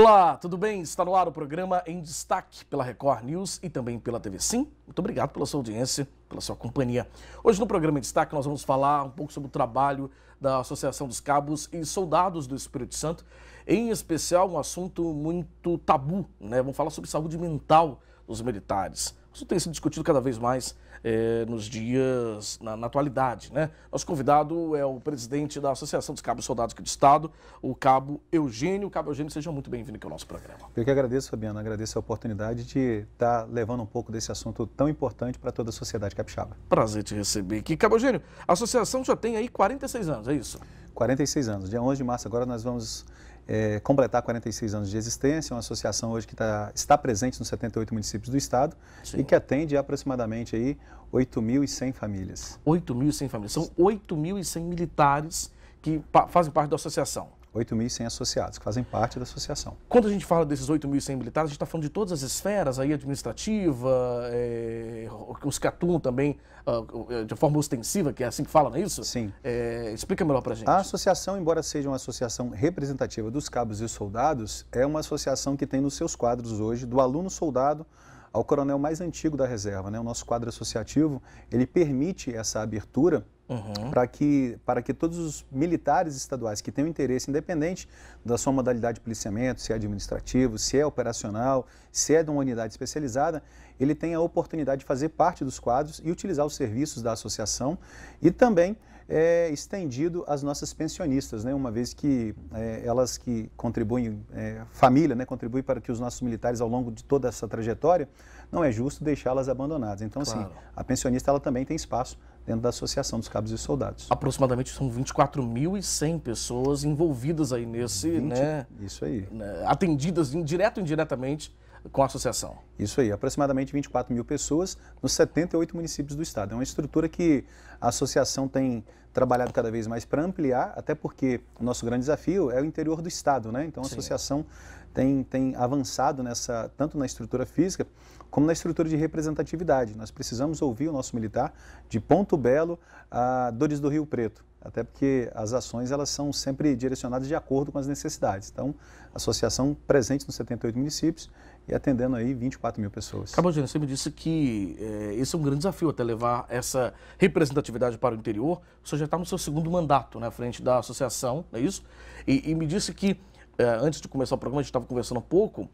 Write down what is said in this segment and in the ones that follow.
Olá, tudo bem? Está no ar o programa Em Destaque pela Record News e também pela TV Sim. Muito obrigado pela sua audiência, pela sua companhia. Hoje no programa em Destaque nós vamos falar um pouco sobre o trabalho da Associação dos Cabos e Soldados do Espírito Santo, em especial um assunto muito tabu, né? Vamos falar sobre saúde mental os militares. Isso tem sido discutido cada vez mais eh, nos dias, na, na, atualidade. Né? Nosso convidado é o presidente da Associação dos Cabos Soldados aqui do Estado, o Cabo Eugênio. Cabo Eugênio, seja muito bem-vindo aqui ao nosso programa. Eu que agradeço, Fabiano, agradeço a oportunidade de estar tá levando um pouco desse assunto tão importante para toda a sociedade capixaba. Prazer te receber aqui. Cabo Eugênio, a associação já tem aí 46 anos, é isso? 46 anos. Dia 11 de março agora nós vamos é, completar 46 anos de existência, é uma associação hoje que tá, está presente nos 78 municípios do estado Sim. e que atende aproximadamente aí 8.100 famílias. 8.100 famílias. São 8.100 militares que fazem parte da associação. 8.100 associados que fazem parte da associação. Quando a gente fala desses 8.100 militares, a gente está falando de todas as esferas, aí administrativa, é, os que atuam também ah, eh, de forma ostensiva, que é assim que fala, não é isso? Sim. É, explica melhor para a gente. A associação, embora seja uma associação representativa dos cabos e soldados, é uma associação que tem nos seus quadros hoje do aluno soldado, ao coronel mais antigo da reserva. Né? O nosso quadro associativo ele permite essa abertura Uhum. para, que, para que todos os militares estaduais que têm um interesse, independente da sua modalidade de policiamento, se é administrativo, se é operacional, se é de uma unidade especializada, ele tenha a oportunidade de fazer parte dos quadros e utilizar os serviços da associação e também é estendido às nossas pensionistas, né? uma vez que é, elas que contribuem, é, família, né? contribui para que os nossos militares, ao longo de toda essa trajetória, não é justo deixá-las abandonadas. Então, assim, claro. assim, a pensionista ela também tem espaço dentro da Associação dos Cabos e Soldados. Aproximadamente são 24.100 pessoas envolvidas aí nesse, 20, né? Isso aí. Né? Atendidas direto ou indiretamente com a associação. Isso aí, aproximadamente 24 mil pessoas nos 78 municípios do estado. É uma estrutura que a associação tem trabalhado cada vez mais para ampliar, até porque o nosso grande desafio é o interior do estado, né? Então a Sim. associação tem, tem avançado nessa tanto na estrutura física como na estrutura de representatividade. Nós precisamos ouvir o nosso militar de Ponto Belo a Dores do Rio Preto até porque as ações elas são sempre direcionadas de acordo com as necessidades. Então, associação presente nos 78 municípios e atendendo aí 24 mil pessoas. Cabaldino, você me disse que é, esse é um grande desafio, até levar essa representatividade para o interior. O senhor já está no seu segundo mandato na né, frente da associação, não é isso? E, e me disse que, é, antes de começar o programa, a gente estava conversando um pouco,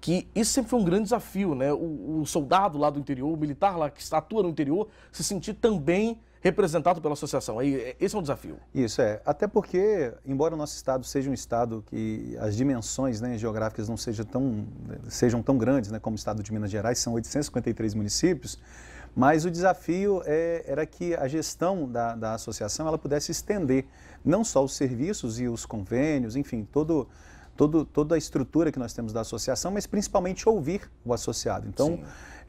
que isso sempre foi um grande desafio, né? O, o soldado lá do interior, o militar lá que atua no interior, se sentir também representado pela associação. Aí, é, esse é um desafio. Isso é. Até porque, embora o nosso estado seja um estado que as dimensões né, geográficas não sejam tão, sejam tão grandes né, como o estado de Minas Gerais, são 853 municípios, mas o desafio é, era que a gestão da, da associação ela pudesse estender não só os serviços e os convênios, enfim, todo todo, toda a estrutura que nós temos da associação, mas principalmente ouvir o associado. Então,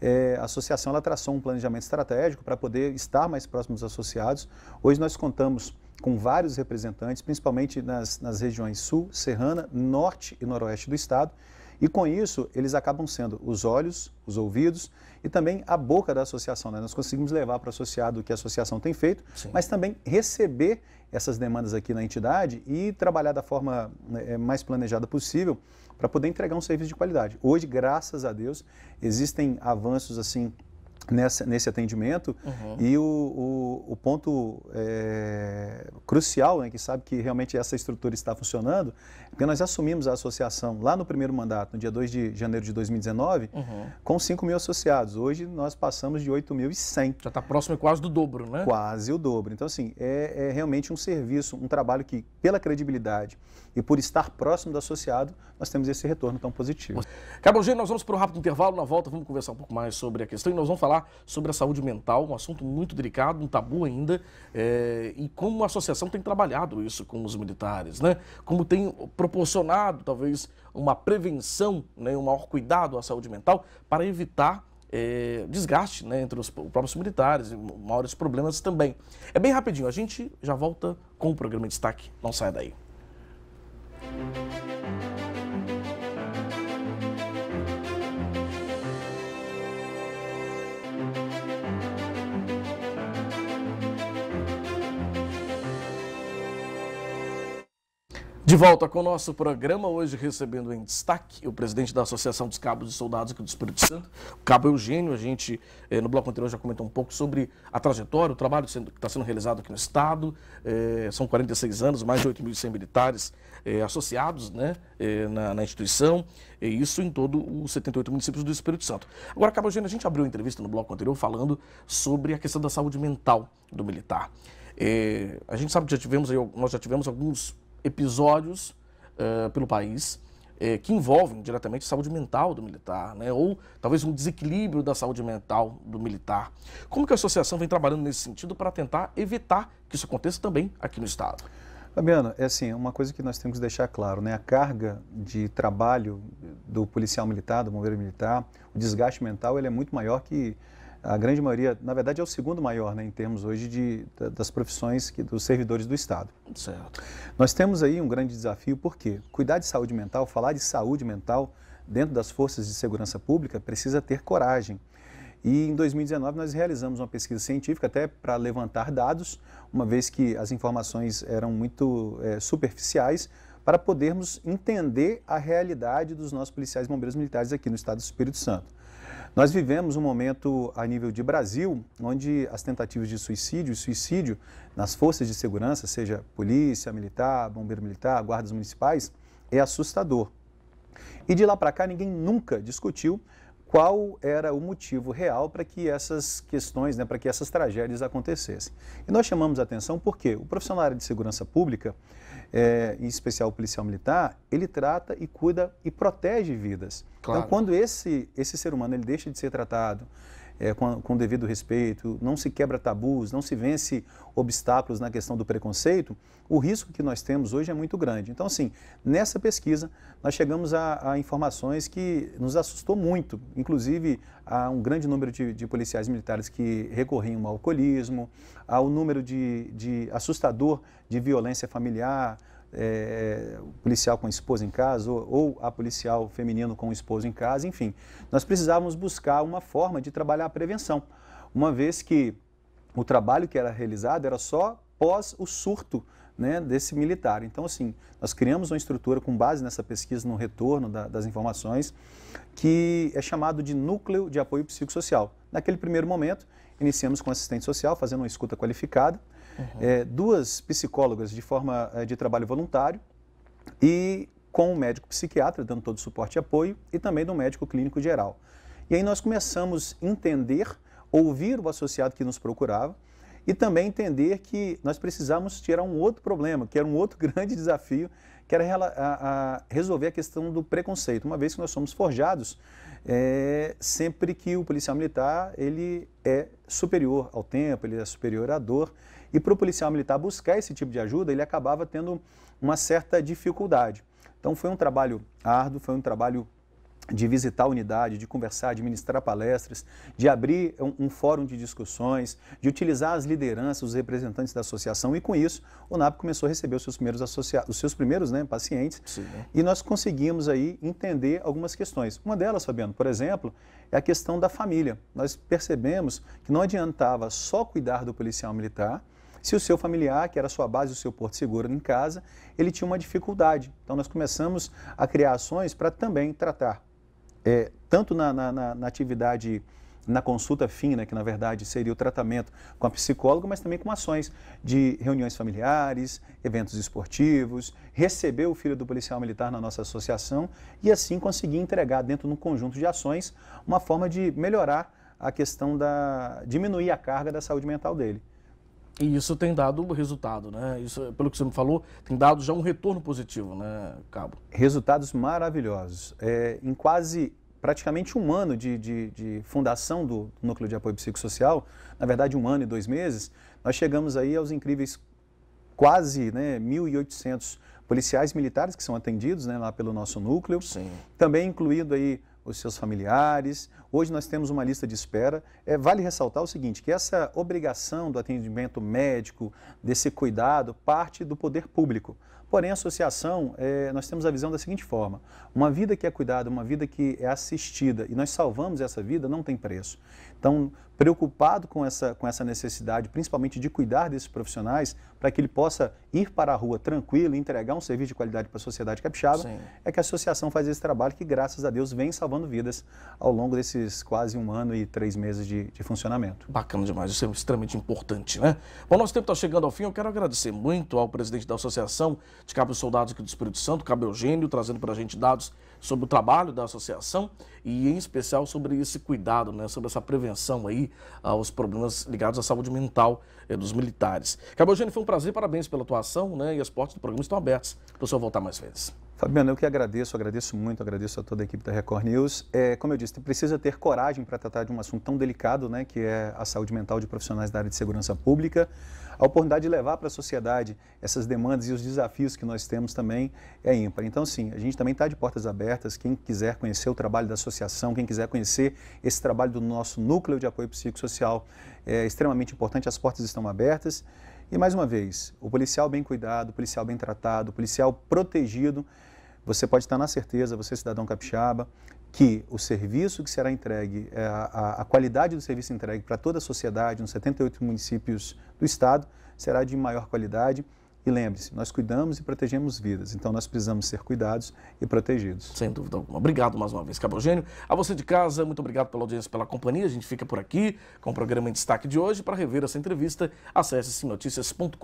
é, a associação ela traçou um planejamento estratégico para poder estar mais próximo dos associados. Hoje nós contamos com vários representantes, principalmente nas, nas regiões sul, serrana, norte e noroeste do estado. E com isso, eles acabam sendo os olhos, os ouvidos e também a boca da associação. Né? Nós conseguimos levar para o associado o que a associação tem feito, Sim. mas também receber essas demandas aqui na entidade e trabalhar da forma né, é, mais planejada possível para poder entregar um serviço de qualidade. Hoje, graças a Deus, existem avanços assim nessa, nesse atendimento. Uhum. E o, o, o ponto é, crucial, né, que sabe que realmente essa estrutura está funcionando, é porque nós assumimos a associação lá no primeiro mandato, no dia 2 de janeiro de 2019, uhum. com 5 mil associados. Hoje nós passamos de 8.100. Já está próximo quase do dobro, né? Quase o dobro. Então, assim, é, é realmente um serviço, um trabalho que, pela credibilidade e por estar próximo do associado, nós temos esse retorno tão positivo. Cabo Gênio, nós vamos para um rápido intervalo. Na volta, vamos conversar um pouco mais sobre a questão e nós vamos falar sobre a saúde mental, um assunto muito delicado, um tabu ainda, é, e como a associação tem trabalhado isso com os militares, né? Como tem proporcionado, talvez, uma prevenção, né, um maior cuidado à saúde mental para evitar é, desgaste né, entre os, próprios militares e maiores problemas também. É bem rapidinho, a gente já volta com o programa de destaque. Não saia daí. thank you De volta com o nosso programa, hoje recebendo em destaque o presidente da Associação dos Cabos e Soldados aqui do Espírito Santo, o Cabo Eugênio. A gente, eh, no bloco anterior, já comentou um pouco sobre a trajetória, o trabalho que está sendo realizado aqui no Estado. Eh, são 46 anos, mais de 8.100 militares eh, associados né, na, instituição, e isso em todos os 78 municípios do Espírito Santo. Agora, Cabo Eugênio, a gente abriu uma entrevista no bloco anterior falando sobre a questão da saúde mental do militar. É, a gente sabe que já tivemos, nós já tivemos alguns episódios uh, pelo país eh, que envolvem diretamente a saúde mental do militar, né? ou talvez um desequilíbrio da saúde mental do militar. Como que a associação vem trabalhando nesse sentido para tentar evitar que isso aconteça também aqui no Estado? Fabiana, é assim, é uma coisa que nós temos que deixar claro, né? A carga de trabalho do policial militar, do bombeiro militar, o desgaste mental, ele é muito maior que a grande maioria, na verdade, é o segundo maior né, em termos hoje de, das profissões que, dos servidores do Estado. Certo. Nós temos aí um grande desafio, porque cuidar de saúde mental, falar de saúde mental dentro das forças de segurança pública precisa ter coragem. E em 2019 nós realizamos uma pesquisa científica até para levantar dados, uma vez que as informações eram muito é, superficiais, para podermos entender a realidade dos nossos policiais e bombeiros militares aqui no estado do Espírito Santo. Nós vivemos um momento a nível de Brasil onde as tentativas de suicídio e suicídio nas forças de segurança, seja polícia, militar, bombeiro militar, guardas municipais, é assustador. E de lá para cá ninguém nunca discutiu qual era o motivo real para que essas questões, né, para que essas tragédias acontecessem. E nós chamamos a atenção porque o profissional área de segurança pública, é, em especial o policial militar, ele trata e cuida e protege vidas. Então, claro. Então, quando esse, esse ser humano ele deixa de ser tratado, é, com, com devido respeito, não se quebra tabus, não se vence obstáculos na questão do preconceito, o risco que nós temos hoje é muito grande. Então, assim, nessa pesquisa, nós chegamos a, a informações que nos assustou muito, inclusive a um grande número de, de policiais militares que recorriam ao alcoolismo, ao número de, de assustador de violência familiar, é, o policial com a esposa em casa ou, ou a policial feminino com o esposo em casa, enfim. Nós precisávamos buscar uma forma de trabalhar a prevenção, uma vez que o trabalho que era realizado era só pós o surto né, desse militar. Então, assim, nós criamos uma estrutura com base nessa pesquisa no retorno da, das informações, que é chamado de Núcleo de Apoio Psicossocial. Naquele primeiro momento, iniciamos com assistente social, fazendo uma escuta qualificada, Uhum. É, duas psicólogas de forma eh, de trabalho voluntário e com um médico psiquiatra dando todo o suporte e apoio e também do médico clínico geral. E aí nós começamos a entender, ouvir o associado que nos procurava e também entender que nós precisávamos tirar um outro problema, que era um outro grande desafio, que era a, a resolver a questão do preconceito, uma vez que nós somos forjados é, sempre que o policial militar ele é superior ao tempo, ele é superior à dor e para o policial militar buscar esse tipo de ajuda, ele acabava tendo uma certa dificuldade. Então foi um trabalho árduo, foi um trabalho de visitar a unidade, de conversar, de ministrar palestras, de abrir um, um, fórum de discussões, de utilizar as lideranças, os representantes da associação e com isso o NAP começou a receber os seus primeiros associados, os seus primeiros né, pacientes Sim, né? e nós conseguimos aí entender algumas questões. Uma delas, Fabiano, por exemplo, é a questão da família. Nós percebemos que não adiantava só cuidar do policial militar, se o seu familiar, que era a sua base, o seu porto seguro em casa, ele tinha uma dificuldade. Então, nós começamos a criar ações para também tratar, é, tanto na, na, na, na atividade na consulta fina, que na verdade seria o tratamento com a psicóloga, mas também com ações de reuniões familiares, eventos esportivos, receber o filho do policial militar na nossa associação e assim conseguir entregar dentro de um conjunto de ações uma forma de melhorar a questão da diminuir a carga da saúde mental dele. E isso tem dado resultado, né? Isso, pelo que você me falou, tem dado já um retorno positivo, né, Cabo? Resultados maravilhosos. É, em quase praticamente um ano de, de, de, fundação do Núcleo de Apoio Psicossocial, na verdade um ano e dois meses, nós chegamos aí aos incríveis quase né, 1.800 policiais militares que são atendidos né, lá pelo nosso núcleo. Sim. Também incluído aí os seus familiares. Hoje nós temos uma lista de espera. É, vale ressaltar o seguinte, que essa obrigação do atendimento médico, desse cuidado, parte do poder público. Porém, a associação, é, nós temos a visão da seguinte forma: uma vida que é cuidada, uma vida que é assistida e nós salvamos essa vida, não tem preço. Então, preocupado com essa, com essa necessidade, principalmente de cuidar desses profissionais, para que ele possa ir para a rua tranquilo e entregar um serviço de qualidade para a sociedade capixaba, Sim. é que a associação faz esse trabalho que, graças a Deus, vem salvando vidas ao longo desses quase um ano e três meses de, de funcionamento. Bacana demais, isso é extremamente importante, né? Bom, nosso tempo está chegando ao fim, eu quero agradecer muito ao presidente da associação, de cabo Soldados aqui do Espírito Santo, Cabo Eugênio, trazendo para a gente dados sobre o trabalho da associação e em especial sobre esse cuidado, né, sobre essa prevenção aí ah, aos problemas ligados à saúde mental eh, dos militares. Cabo Eugênio, foi um prazer, parabéns pela atuação né, e as portas do programa estão abertas para o senhor voltar mais vezes. Fabiano, eu que agradeço, agradeço muito, agradeço a toda a equipe da Record News. É, como eu disse, precisa ter coragem para tratar de um assunto tão delicado, né, que é a saúde mental de profissionais da área de segurança pública. A oportunidade de levar para a sociedade essas demandas e os desafios que nós temos também é ímpar. Então, sim, a gente também está de portas abertas. Quem quiser conhecer o trabalho da associação, quem quiser conhecer esse trabalho do nosso núcleo de apoio psicossocial, é extremamente importante. As portas estão abertas. E mais uma vez, o policial bem cuidado, o policial bem tratado, o policial protegido, você pode estar na certeza, você cidadão capixaba, que o serviço que será entregue, é, a, a qualidade do serviço entregue para toda a sociedade, nos 78 municípios do estado, será de maior qualidade e lembre-se, nós cuidamos e protegemos vidas, então nós precisamos ser cuidados e protegidos. Sem dúvida alguma. Obrigado mais uma vez, Cabogênio. A você de casa, muito obrigado pela audiência, pela companhia. A gente fica por aqui com o programa em destaque de hoje. Para rever essa entrevista, acesse simnoticias.com.br.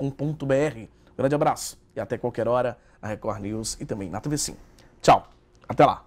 Grande abraço e até qualquer hora na Record News e também na TV Sim. Tchau, até lá.